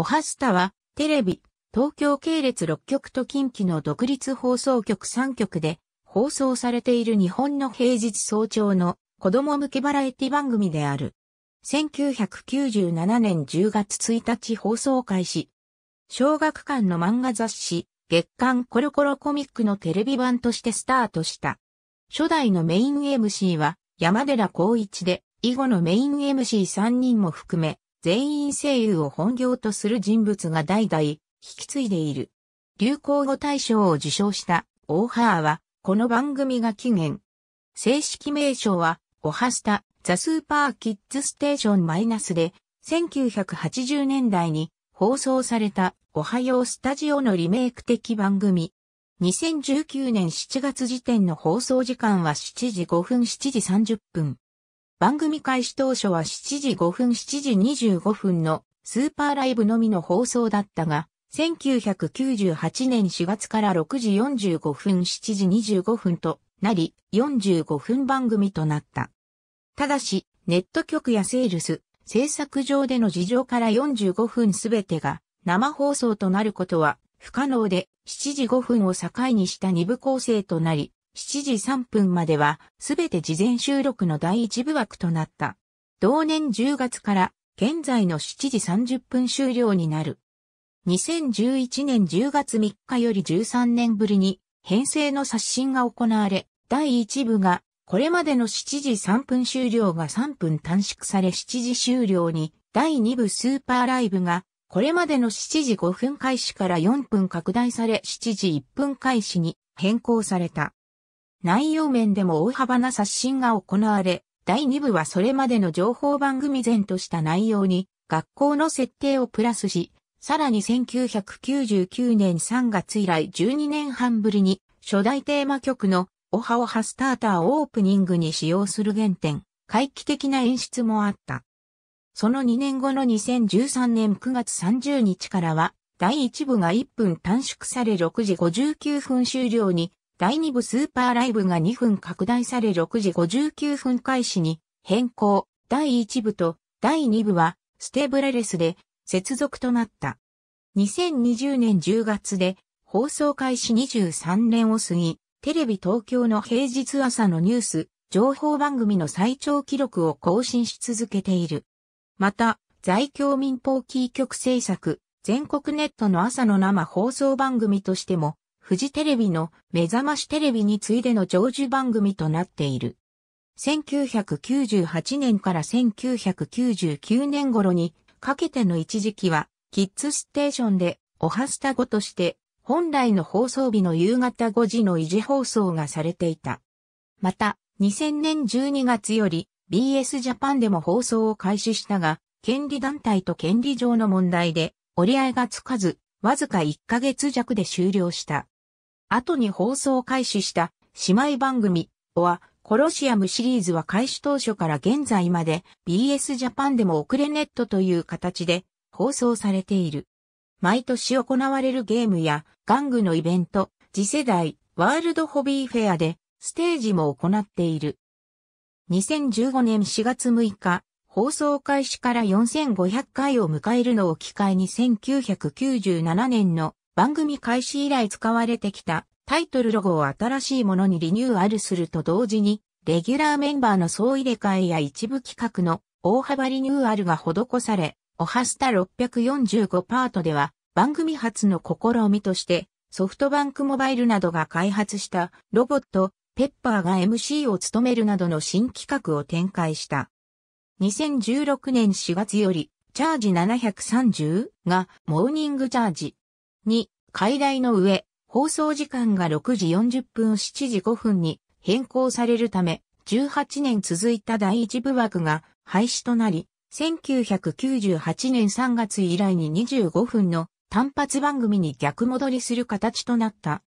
おはスタは、テレビ、東京系列6局と近畿の独立放送局3局で放送されている日本の平日早朝の子供向けバラエティ番組である。1997年10月1日放送開始。小学館の漫画雑誌、月刊コロコロコミックのテレビ版としてスタートした。初代のメイン MC は山寺光一で、以後のメイン MC3 人も含め、全員声優を本業とする人物が代々引き継いでいる。流行語大賞を受賞したオーハーは、この番組が起源。正式名称は、オハスタ、ザ・スーパー・キッズ・ステーション・マイナスで、1980年代に放送されたおはようスタジオのリメイク的番組。2019年7月時点の放送時間は7時5分7時30分。番組開始当初は7時5分7時25分のスーパーライブのみの放送だったが、1998年4月から6時45分7時25分となり、45分番組となった。ただし、ネット局やセールス、制作上での事情から45分すべてが生放送となることは不可能で、7時5分を境にした二部構成となり、7時3分まではすべて事前収録の第1部枠となった。同年10月から現在の7時30分終了になる。2011年10月3日より13年ぶりに編成の刷新が行われ、第1部がこれまでの7時3分終了が3分短縮され7時終了に第2部スーパーライブがこれまでの7時5分開始から4分拡大され7時1分開始に変更された。内容面でも大幅な刷新が行われ、第2部はそれまでの情報番組前とした内容に学校の設定をプラスし、さらに1999年3月以来12年半ぶりに初代テーマ曲のオハオハスターターをオープニングに使用する原点、回帰的な演出もあった。その2年後の2013年9月30日からは、第1部が1分短縮され6時59分終了に第2部スーパーライブが2分拡大され6時59分開始に変更。第1部と第2部はステーブラレスで接続となった。2020年10月で放送開始23年を過ぎ、テレビ東京の平日朝のニュース、情報番組の最長記録を更新し続けている。また、在京民放キー局制作、全国ネットの朝の生放送番組としてもフジテレビの目覚ましテレビに次いでの長寿番組となっている。1998年から1999年頃にかけての一時期は、キッズステーションで、オハスタ語として、本来の放送日の夕方5時の維持放送がされていた。また、2000年12月より BS ジャパンでも放送を開始したが、権利団体と権利上の問題で折り合いがつかず、わずか1ヶ月弱で終了した。後に放送開始した姉妹番組はコロシアムシリーズは開始当初から現在まで BS ジャパンでも遅れネットという形で放送されている。毎年行われるゲームや玩具のイベント、次世代ワールドホビーフェアでステージも行っている。2015年4月6日、放送開始から4500回を迎えるのを機会に1997年の番組開始以来使われてきたタイトルロゴを新しいものにリニューアルすると同時に、レギュラーメンバーの総入れ替えや一部企画の大幅リニューアルが施され、オハスタ645パートでは番組初の試みとしてソフトバンクモバイルなどが開発したロボットペッパーが MC を務めるなどの新企画を展開した。2016年4月よりチャージ730がモーニングチャージに海題の上、放送時間が6時40分7時5分に変更されるため、18年続いた第一部枠が廃止となり、1998年3月以来に25分の単発番組に逆戻りする形となった。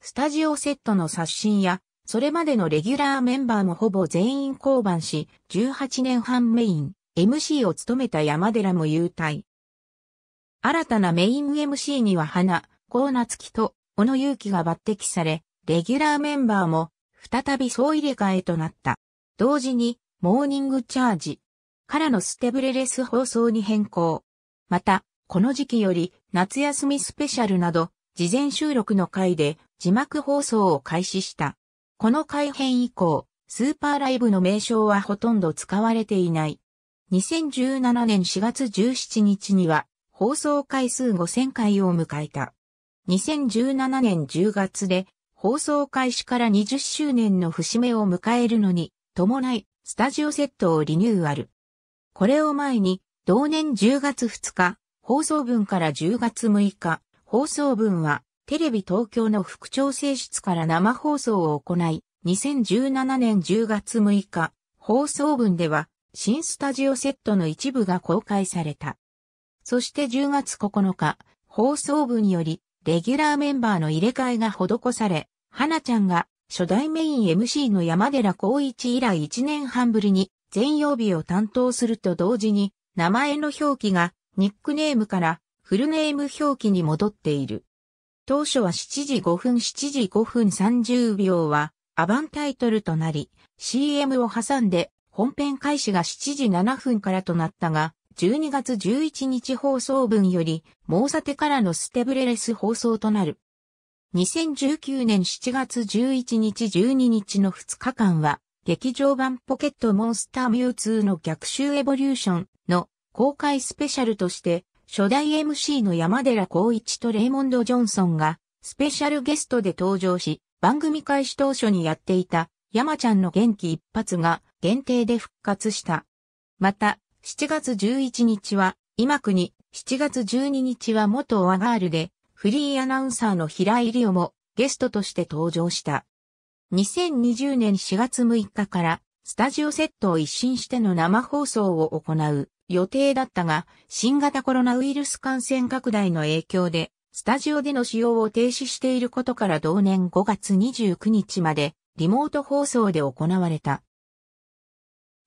スタジオセットの刷新や、それまでのレギュラーメンバーもほぼ全員降板し、18年半メイン、MC を務めた山寺も優退。新たなメイン MC には花、ナ夏樹と小野祐樹が抜擢され、レギュラーメンバーも再び総入れ替えとなった。同時に、モーニングチャージからのステブレレス放送に変更。また、この時期より夏休みスペシャルなど、事前収録の回で字幕放送を開始した。この改編以降、スーパーライブの名称はほとんど使われていない。2017年4月17日には、放送回数5000回を迎えた。2017年10月で放送開始から20周年の節目を迎えるのに伴いスタジオセットをリニューアル。これを前に同年10月2日放送分から10月6日放送分はテレビ東京の副調整室から生放送を行い2017年10月6日放送分では新スタジオセットの一部が公開された。そして10月9日放送分よりレギュラーメンバーの入れ替えが施され、花ちゃんが初代メイン MC の山寺孝一以来1年半ぶりに全曜日を担当すると同時に、名前の表記がニックネームからフルネーム表記に戻っている。当初は7時5分7時5分30秒はアバンタイトルとなり、CM を挟んで本編開始が7時7分からとなったが、12月11日放送分より、モーサテからのステブレレス放送となる。2019年7月11日12日の2日間は、劇場版ポケットモンスターミュウ2の逆襲エボリューションの公開スペシャルとして、初代 MC の山寺孝一とレイモンド・ジョンソンが、スペシャルゲストで登場し、番組開始当初にやっていた、山ちゃんの元気一発が限定で復活した。また、7月11日は、今国、7月12日は元ワガールで、フリーアナウンサーの平井理央もゲストとして登場した。2020年4月6日からスタジオセットを一新しての生放送を行う予定だったが、新型コロナウイルス感染拡大の影響で、スタジオでの使用を停止していることから同年5月29日までリモート放送で行われた。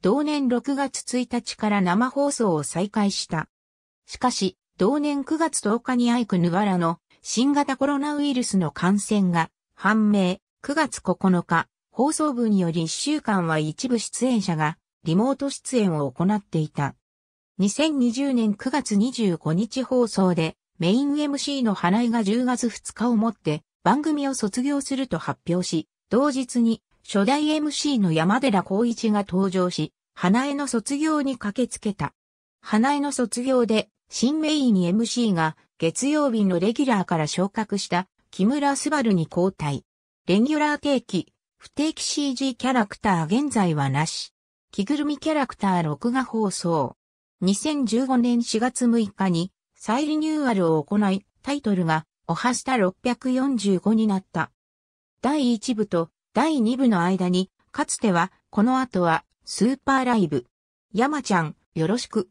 同年6月1日から生放送を再開した。しかし、同年9月10日にアイクヌガラの新型コロナウイルスの感染が判明。9月9日、放送部により1週間は一部出演者がリモート出演を行っていた。2020年9月25日放送でメイン MC の花井が10月2日をもって番組を卒業すると発表し、同日に初代 MC の山寺宏一が登場し、花江の卒業に駆けつけた。花江の卒業で、新メイン MC が月曜日のレギュラーから昇格した木村昴に交代。レギュラー定期、不定期 CG キャラクター現在はなし。着ぐるみキャラクター録画放送。2015年4月6日に再リニューアルを行い、タイトルがおはスタ645になった。第1部と第2部の間に、かつてはこの後はスーパーライブ。山ちゃん、よろしく。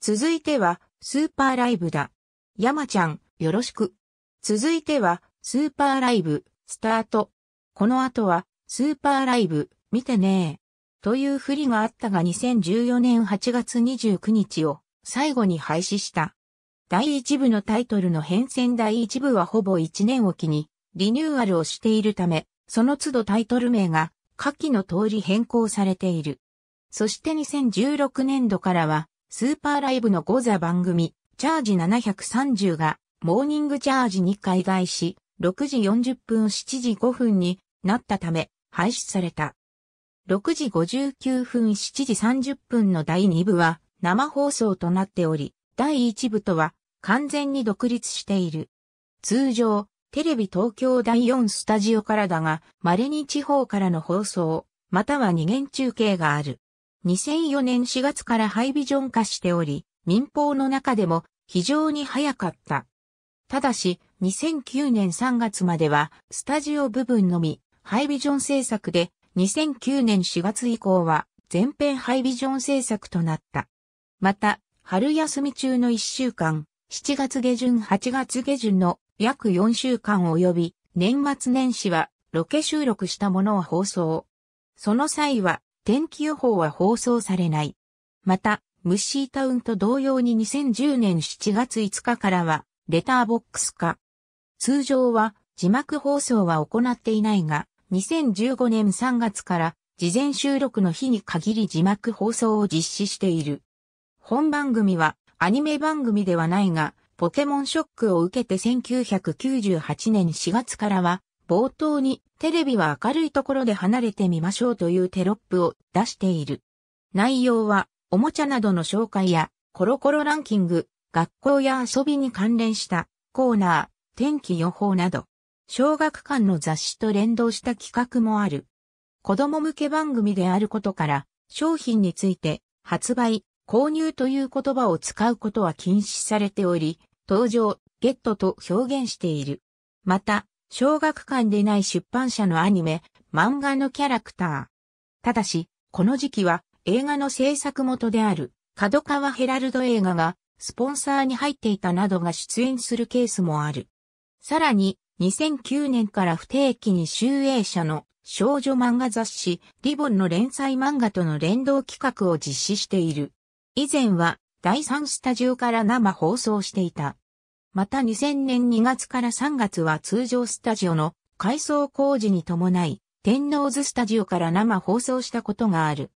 続いては、スーパーライブだ。山ちゃん、よろしく。続いては、スーパーライブ、スタート。この後は、スーパーライブ、見てねー。という振りがあったが2014年8月29日を最後に廃止した。第1部のタイトルの変遷第1部はほぼ1年おきにリニューアルをしているため、その都度タイトル名が下記の通り変更されている。そして2016年度からは、スーパーライブの5座番組、チャージ730が、モーニングチャージに海外し、6時40分7時5分になったため、廃止された。6時59分7時30分の第2部は、生放送となっており、第1部とは、完全に独立している。通常、テレビ東京第4スタジオからだが、稀に地方からの放送、または二元中継がある。2004年4月からハイビジョン化しており、民放の中でも非常に早かった。ただし、2009年3月までは、スタジオ部分のみ、ハイビジョン制作で、2009年4月以降は、全編ハイビジョン制作となった。また、春休み中の1週間、7月下旬8月下旬の約4週間及び、年末年始は、ロケ収録したものを放送。その際は、天気予報は放送されない。また、ムッシータウンと同様に2010年7月5日からは、レターボックス化。通常は、字幕放送は行っていないが、2015年3月から、事前収録の日に限り字幕放送を実施している。本番組は、アニメ番組ではないが、ポケモンショックを受けて1998年4月からは、冒頭にテレビは明るいところで離れてみましょうというテロップを出している。内容はおもちゃなどの紹介やコロコロランキング、学校や遊びに関連したコーナー、天気予報など、小学館の雑誌と連動した企画もある。子供向け番組であることから、商品について発売、購入という言葉を使うことは禁止されており、登場、ゲットと表現している。また、小学館でない出版社のアニメ、漫画のキャラクター。ただし、この時期は映画の制作元である、角川ヘラルド映画が、スポンサーに入っていたなどが出演するケースもある。さらに、2009年から不定期に集英社の少女漫画雑誌、リボンの連載漫画との連動企画を実施している。以前は、第3スタジオから生放送していた。また2000年2月から3月は通常スタジオの改装工事に伴い、天王洲スタジオから生放送したことがある。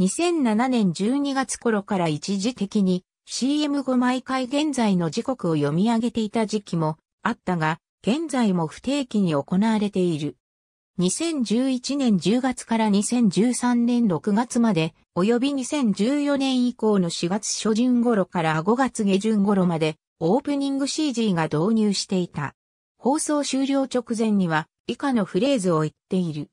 2007年12月頃から一時的に CM5 毎回現在の時刻を読み上げていた時期もあったが、現在も不定期に行われている。2011年10月から2013年6月まで、及び2014年以降の4月初旬頃から5月下旬頃まで、オープニング CG が導入していた。放送終了直前には以下のフレーズを言っている。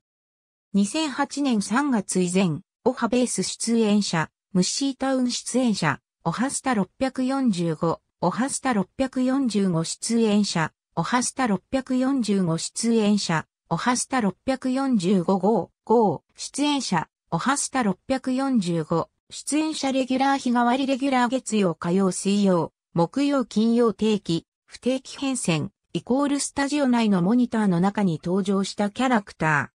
2008年3月以前、オハベース出演者、ムッシータウン出演者、オハスタ645、オハスタ645出演者、オハスタ645出演者、オハスタ645号、号、出演者、オハスタ645、出演者レギュラー日替わりレギュラー月曜火曜水曜、木曜金曜定期、不定期変遷、イコールスタジオ内のモニターの中に登場したキャラクタ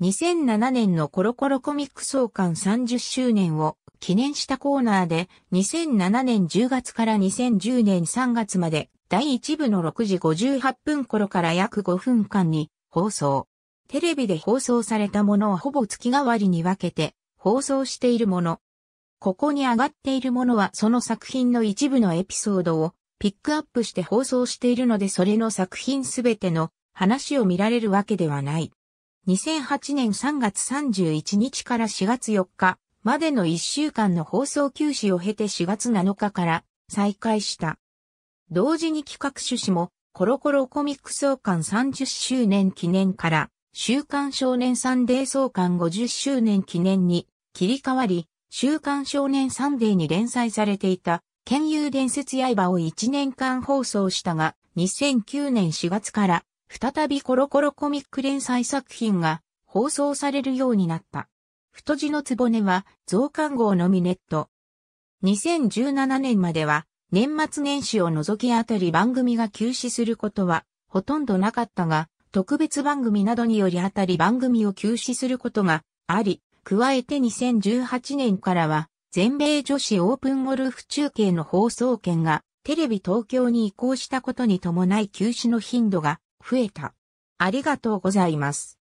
ー。2007年のコロコロコミック創刊30周年を記念したコーナーで2007年10月から2010年3月まで第1部の6時58分頃から約5分間に放送。テレビで放送されたものをほぼ月替わりに分けて放送しているもの。ここに上がっているものはその作品の一部のエピソードをピックアップして放送しているのでそれの作品すべての話を見られるわけではない。2008年3月31日から4月4日までの1週間の放送休止を経て4月7日から再開した。同時に企画趣旨もコロコロコミック創刊30周年記念から週刊少年サンデー創刊50周年記念に切り替わり、週刊少年サンデーに連載されていた、剣遊伝説刃を1年間放送したが、2009年4月から、再びコロコロコミック連載作品が放送されるようになった。太字のつぼねは増刊号のみネット。2017年までは年末年始を除きあたり番組が休止することはほとんどなかったが、特別番組などによりあたり番組を休止することがあり、加えて2018年からは、全米女子オープンゴルフ中継の放送権が、テレビ東京に移行したことに伴い休止の頻度が増えた。ありがとうございます。